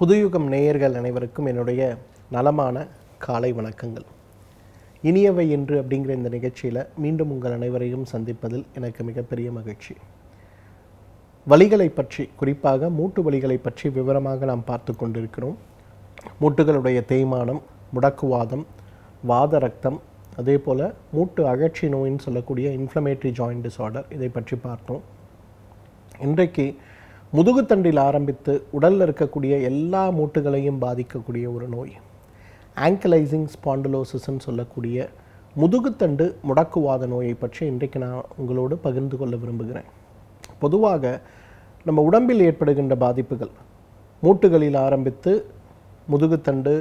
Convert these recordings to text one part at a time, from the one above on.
புதுயுகம் நேயர்கள் அனைவருக்கும் என்னுடைய நலமான காலை வணக்கங்கள் இனியவை என்று அப்படிங்கிற இந்த நிகழ்ச்சியில் மீண்டும் உங்கள் அனைவரையும் சந்திப்பதில் எனக்கு மிகப்பெரிய மகிழ்ச்சி வழிகளை பற்றி குறிப்பாக மூட்டு வழிகளை பற்றி விவரமாக நாம் பார்த்து கொண்டிருக்கிறோம் மூட்டுகளுடைய தேய்மானம் முடக்குவாதம் வாத ரத்தம் அதே போல் மூட்டு அகழ்ச்சி நோயின்னு சொல்லக்கூடிய இன்ஃப்ளமேட்ரி ஜாயிண்ட் டிசார்டர் இதை பற்றி பார்த்தோம் இன்றைக்கு முதுகுத்தண்டில் ஆரம்பித்து உடலில் இருக்கக்கூடிய எல்லா மூட்டுகளையும் பாதிக்கக்கூடிய ஒரு நோய் ஆங்கிலைசிங் ஸ்பாண்டலோசிஸ்ன்னு சொல்லக்கூடிய முதுகுத்தண்டு முடக்குவாத நோயை பற்றி இன்றைக்கு நான் உங்களோடு பகிர்ந்து கொள்ள விரும்புகிறேன் பொதுவாக நம்ம உடம்பில் ஏற்படுகின்ற பாதிப்புகள் மூட்டுகளில் ஆரம்பித்து முதுகுத்தண்டு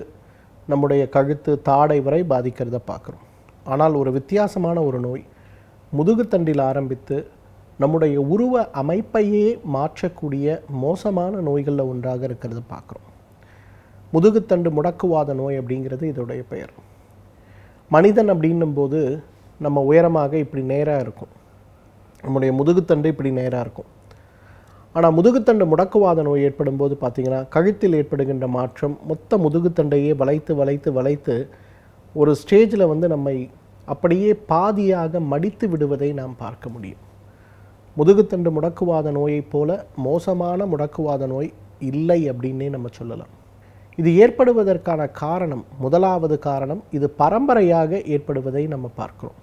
நம்முடைய கழுத்து தாடை வரை பாதிக்கிறத பார்க்குறோம் ஆனால் ஒரு வித்தியாசமான ஒரு நோய் முதுகுத்தண்டில் ஆரம்பித்து நம்முடைய உருவ அமைப்பையே மாற்றக்கூடிய மோசமான நோய்களில் ஒன்றாக இருக்கிறது பார்க்குறோம் முதுகுத்தண்டு முடக்குவாத நோய் அப்படிங்கிறது இதோடைய பெயர் மனிதன் அப்படின்னும்போது நம்ம உயரமாக இப்படி நேராக இருக்கும் நம்முடைய முதுகுத்தண்டு இப்படி நேராக இருக்கும் ஆனால் முதுகுத்தண்டு முடக்குவாத நோய் ஏற்படும் போது பார்த்திங்கன்னா கழுத்தில் ஏற்படுகின்ற மாற்றம் மொத்த முதுகுத்தண்டையே வளைத்து வளைத்து வளைத்து ஒரு ஸ்டேஜில் வந்து நம்மை அப்படியே பாதியாக மடித்து விடுவதை நாம் பார்க்க முடியும் முதுகுத்தண்டு முடக்குவாத நோயைப் போல மோசமான முடக்குவாத நோய் இல்லை அப்படின்னே நம்ம சொல்லலாம் இது ஏற்படுவதற்கான காரணம் முதலாவது காரணம் இது பரம்பரையாக ஏற்படுவதை நம்ம பார்க்கிறோம்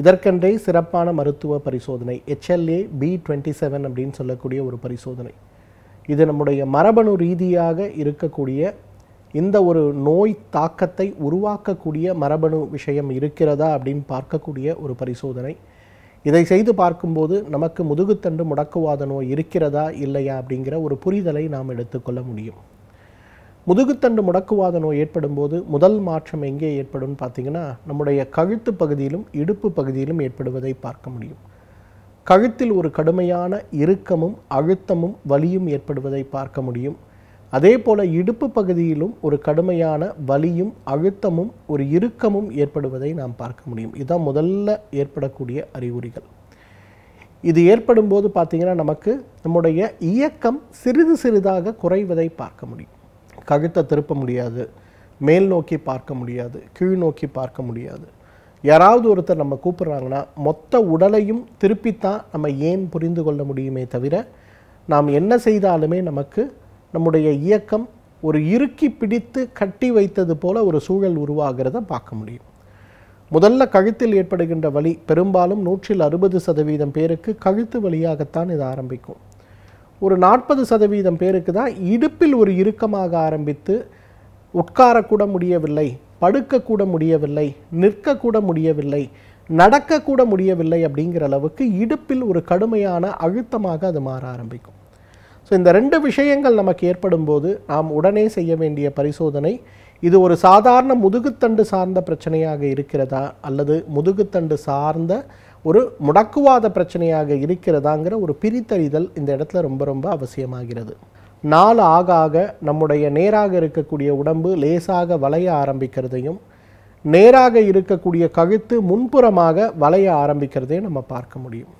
இதற்கென்றே சிறப்பான மருத்துவ பரிசோதனை ஹெச்எல்ஏ பி டுவெண்ட்டி செவன் அப்படின்னு சொல்லக்கூடிய ஒரு பரிசோதனை இது நம்முடைய மரபணு ரீதியாக இருக்கக்கூடிய இந்த ஒரு நோய் தாக்கத்தை உருவாக்கக்கூடிய மரபணு விஷயம் இருக்கிறதா அப்படின்னு பார்க்கக்கூடிய ஒரு பரிசோதனை இதை செய்து பார்க்கும்போது நமக்கு முதுகுத்தண்டு முடக்குவாத நோய் இருக்கிறதா இல்லையா அப்படிங்கிற ஒரு புரிதலை நாம் எடுத்துக்கொள்ள முடியும் முதுகுத்தண்டு முடக்குவாத நோய் ஏற்படும் போது முதல் மாற்றம் எங்கே ஏற்படும் பார்த்திங்கன்னா நம்முடைய கழுத்து பகுதியிலும் இடுப்பு பகுதியிலும் ஏற்படுவதை பார்க்க முடியும் கழுத்தில் ஒரு கடுமையான இறுக்கமும் அழுத்தமும் வலியும் ஏற்படுவதை பார்க்க முடியும் அதே போல் இடுப்பு பகுதியிலும் ஒரு கடுமையான வலியும் அழுத்தமும் ஒரு இறுக்கமும் ஏற்படுவதை நாம் பார்க்க முடியும் இதுதான் முதல்ல ஏற்படக்கூடிய அறிகுறிகள் இது ஏற்படும் போது பார்த்திங்கன்னா நமக்கு நம்முடைய இயக்கம் சிறிது சிறிதாக குறைவதை பார்க்க முடியும் கழுத்தை திருப்ப முடியாது மேல் நோக்கி பார்க்க முடியாது கீழ் நோக்கி பார்க்க முடியாது யாராவது ஒருத்தர் நம்ம கூப்பிட்றாங்கன்னா மொத்த உடலையும் திருப்பித்தான் நம்ம ஏன் புரிந்து கொள்ள முடியுமே தவிர நாம் என்ன செய்தாலுமே நமக்கு நம்முடைய இயக்கம் ஒரு இறுக்கி பிடித்து கட்டி வைத்தது போல ஒரு சூழல் உருவாகிறத பார்க்க முடியும் முதல்ல கழுத்தில் ஏற்படுகின்ற வலி பெரும்பாலும் நூற்றில் அறுபது சதவீதம் பேருக்கு கழுத்து வழியாகத்தான் இது ஆரம்பிக்கும் ஒரு நாற்பது சதவீதம் பேருக்கு தான் இடுப்பில் ஒரு இறுக்கமாக ஆரம்பித்து உட்காரக்கூட முடியவில்லை படுக்கக்கூட முடியவில்லை நிற்கக்கூட முடியவில்லை நடக்கக்கூட முடியவில்லை அப்படிங்கிற அளவுக்கு இடுப்பில் ஒரு கடுமையான அழுத்தமாக அது மாற ஆரம்பிக்கும் ஸோ இந்த ரெண்டு விஷயங்கள் நமக்கு ஏற்படும் போது நாம் உடனே செய்ய வேண்டிய பரிசோதனை இது ஒரு சாதாரண முதுகுத்தண்டு சார்ந்த பிரச்சனையாக இருக்கிறதா அல்லது முதுகுத்தண்டு சார்ந்த ஒரு முடக்குவாத பிரச்சனையாக இருக்கிறதாங்கிற ஒரு பிரித்தறிதல் இந்த இடத்துல ரொம்ப ரொம்ப அவசியமாகிறது நாள் ஆக ஆக நம்முடைய நேராக இருக்கக்கூடிய உடம்பு லேசாக வளைய ஆரம்பிக்கிறதையும் நேராக இருக்கக்கூடிய கழுத்து முன்புறமாக வளைய ஆரம்பிக்கிறதையும் நம்ம பார்க்க முடியும்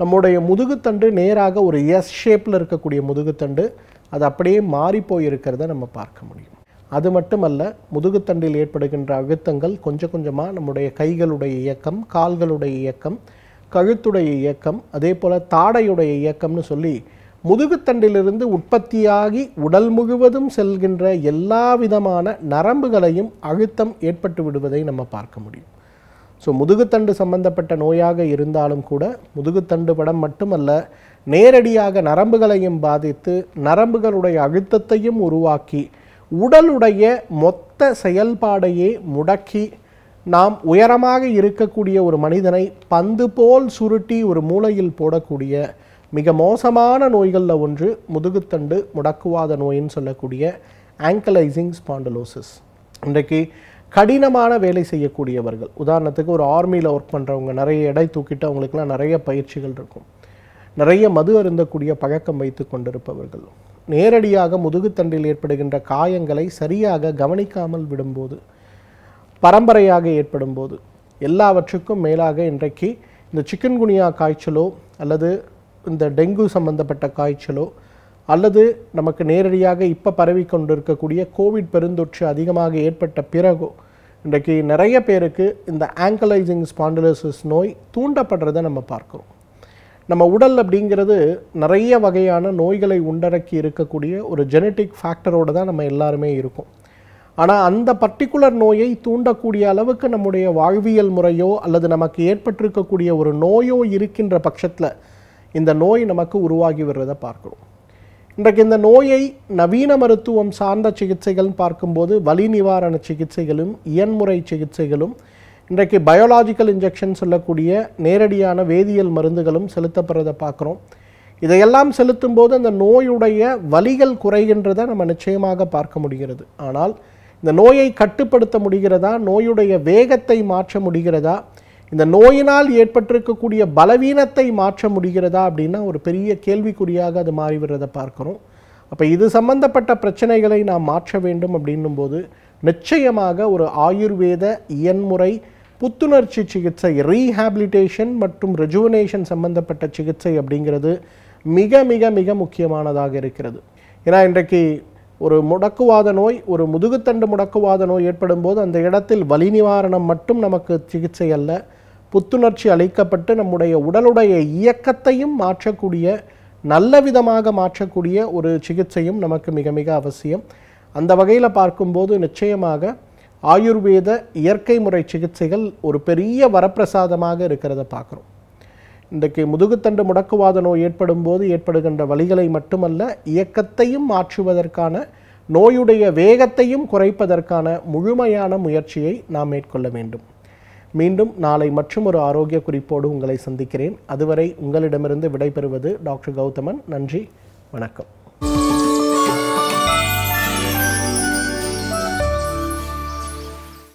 நம்முடைய முதுகுத்தண்டு நேராக ஒரு எஸ் ஷேப்பில் இருக்கக்கூடிய முதுகுத்தண்டு அது அப்படியே மாறி போயிருக்கிறத நம்ம பார்க்க முடியும் அது மட்டுமல்ல முதுகுத்தண்டில் ஏற்படுகின்ற அழுத்தங்கள் கொஞ்சம் கொஞ்சமாக நம்முடைய கைகளுடைய இயக்கம் கால்களுடைய இயக்கம் கழுத்துடைய இயக்கம் அதே போல் தாடையுடைய இயக்கம்னு சொல்லி முதுகுத்தண்டிலிருந்து உற்பத்தியாகி உடல் முழுவதும் செல்கின்ற எல்லா விதமான நரம்புகளையும் அழுத்தம் ஏற்பட்டு விடுவதை நம்ம பார்க்க முடியும் ஸோ முதுகுத்தண்டு சம்பந்தப்பட்ட நோயாக இருந்தாலும் கூட முதுகுத்தண்டு படம் மட்டுமல்ல நேரடியாக நரம்புகளையும் பாதித்து நரம்புகளுடைய அழுத்தத்தையும் உருவாக்கி உடலுடைய மொத்த செயல்பாடையே முடக்கி நாம் உயரமாக இருக்கக்கூடிய ஒரு மனிதனை பந்து போல் சுருட்டி ஒரு மூளையில் போடக்கூடிய மிக மோசமான நோய்களில் ஒன்று முதுகுத்தண்டு முடக்குவாத நோயின்னு சொல்லக்கூடிய ஆங்கலைசிங் ஸ்பாண்டலோசிஸ் இன்றைக்கு கடினமான வேலை செய்யக்கூடியவர்கள் உதாரணத்துக்கு ஒரு ஆர்மியில் ஒர்க் பண்ணுறவங்க நிறைய எடை தூக்கிட்டு அவங்களுக்குலாம் நிறைய பயிற்சிகள் இருக்கும் நிறைய மது அருந்தக்கூடிய பழக்கம் வைத்து கொண்டிருப்பவர்கள் நேரடியாக முதுகுத்தண்டில் ஏற்படுகின்ற காயங்களை சரியாக கவனிக்காமல் விடும்போது பரம்பரையாக ஏற்படும் போது எல்லாவற்றுக்கும் மேலாக இன்றைக்கு இந்த சிக்கன்குனியா காய்ச்சலோ அல்லது இந்த டெங்கு சம்பந்தப்பட்ட காய்ச்சலோ அல்லது நமக்கு நேரடியாக இப்போ பரவி கொண்டிருக்கக்கூடிய கோவிட் பெருந்தொற்று அதிகமாக ஏற்பட்ட பிறகு இன்றைக்கு நிறைய பேருக்கு இந்த ஆங்கலைசிங் ஸ்பாண்டலோசிஸ் நோய் தூண்டப்படுறத நம்ம பார்க்குறோம் நம்ம உடல் அப்படிங்கிறது நிறைய வகையான நோய்களை உண்டடக்கி இருக்கக்கூடிய ஒரு ஜெனட்டிக் ஃபேக்டரோடு தான் நம்ம எல்லாருமே இருக்கோம் ஆனால் அந்த பர்டிகுலர் நோயை தூண்டக்கூடிய அளவுக்கு நம்முடைய வாழ்வியல் முறையோ அல்லது நமக்கு ஏற்பட்டிருக்கக்கூடிய ஒரு நோயோ இருக்கின்ற பட்சத்தில் இந்த நோய் நமக்கு உருவாகி வர்றதை பார்க்குறோம் இன்றைக்கு இந்த நோயை நவீன மருத்துவம் சார்ந்த சிகிச்சைகள்னு பார்க்கும்போது வலி நிவாரண சிகிச்சைகளும் இயன்முறை சிகிச்சைகளும் இன்றைக்கு பயோலாஜிக்கல் இன்ஜெக்ஷன் சொல்லக்கூடிய நேரடியான வேதியியல் மருந்துகளும் செலுத்தப்படுறதை பார்க்குறோம் இதையெல்லாம் செலுத்தும் போது அந்த நோயுடைய வலிகள் குறைகின்றதை நம்ம நிச்சயமாக பார்க்க முடிகிறது ஆனால் இந்த நோயை கட்டுப்படுத்த முடிகிறதா நோயுடைய வேகத்தை மாற்ற முடிகிறதா இந்த நோயினால் ஏற்பட்டிருக்கக்கூடிய பலவீனத்தை மாற்ற முடிகிறதா அப்படின்னா ஒரு பெரிய கேள்விக்குறியாக அது மாறிவிடுறதை பார்க்குறோம் அப்போ இது சம்பந்தப்பட்ட பிரச்சனைகளை நாம் மாற்ற வேண்டும் அப்படின்னும் போது நிச்சயமாக ஒரு ஆயுர்வேத இயன்முறை புத்துணர்ச்சி சிகிச்சை ரீஹாபிலிட்டேஷன் மற்றும் ரெஜுவனேஷன் சம்பந்தப்பட்ட சிகிச்சை அப்படிங்கிறது மிக மிக மிக முக்கியமானதாக இருக்கிறது ஏன்னா இன்றைக்கு ஒரு முடக்குவாத நோய் ஒரு முதுகுத்தண்டு முடக்குவாத நோய் ஏற்படும் போது அந்த இடத்தில் வலி நிவாரணம் மட்டும் நமக்கு சிகிச்சை அல்ல புத்துணர்ச்சி அளிக்கப்பட்டு நம்முடைய உடலுடைய இயக்கத்தையும் மாற்றக்கூடிய நல்ல விதமாக மாற்றக்கூடிய ஒரு சிகிச்சையும் நமக்கு மிக மிக அவசியம் அந்த வகையில் பார்க்கும்போது நிச்சயமாக ஆயுர்வேத இயற்கை முறை சிகிச்சைகள் ஒரு பெரிய வரப்பிரசாதமாக இருக்கிறத பார்க்குறோம் இன்றைக்கு முதுகுத்தண்டு முடக்குவாத நோய் ஏற்படும் போது ஏற்படுகின்ற வழிகளை மட்டுமல்ல இயக்கத்தையும் மாற்றுவதற்கான நோயுடைய வேகத்தையும் குறைப்பதற்கான முழுமையான முயற்சியை நாம் மேற்கொள்ள வேண்டும் மீண்டும் நாளை மற்றும் ஒரு ஆரோக்கிய குறிப்போடு உங்களை சந்திக்கிறேன் அதுவரை உங்களிடமிருந்து விடைபெறுவது டாக்டர் கௌதமன் நன்றி வணக்கம்